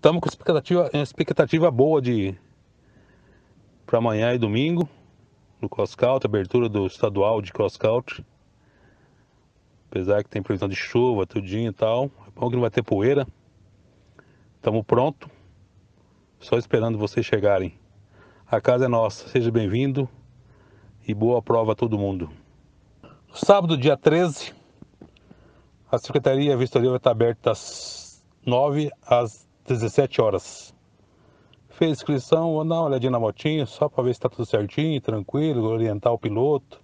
Estamos com expectativa, expectativa boa de para amanhã e domingo no cross country, abertura do estadual de cross country. Apesar que tem previsão de chuva, tudinho e tal, é bom que não vai ter poeira. Estamos pronto. Só esperando vocês chegarem. A casa é nossa. Seja bem-vindo e boa prova a todo mundo. Sábado, dia 13, a Secretaria Vistoria vai estar aberta das 9 às 17 horas. Fez inscrição, vou dar uma olhadinha na motinha, só para ver se tá tudo certinho, tranquilo, orientar o piloto.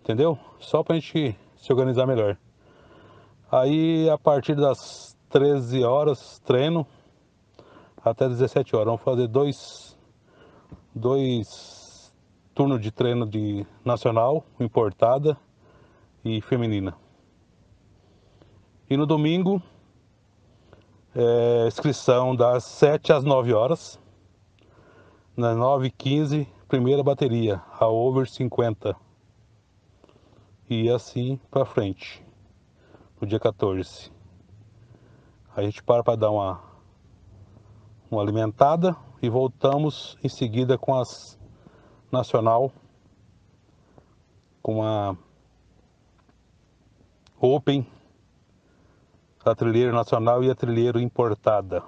Entendeu? Só pra gente se organizar melhor. Aí a partir das 13 horas, treino até 17 horas. Vamos fazer dois, dois turnos de treino de nacional, importada e feminina. E no domingo é, inscrição das 7 às 9 horas. Na 9 15 primeira bateria, a over 50. E assim para frente, no dia 14. a gente para para dar uma, uma alimentada e voltamos em seguida com as Nacional, com a Open a trilheira nacional e a trilheira importada.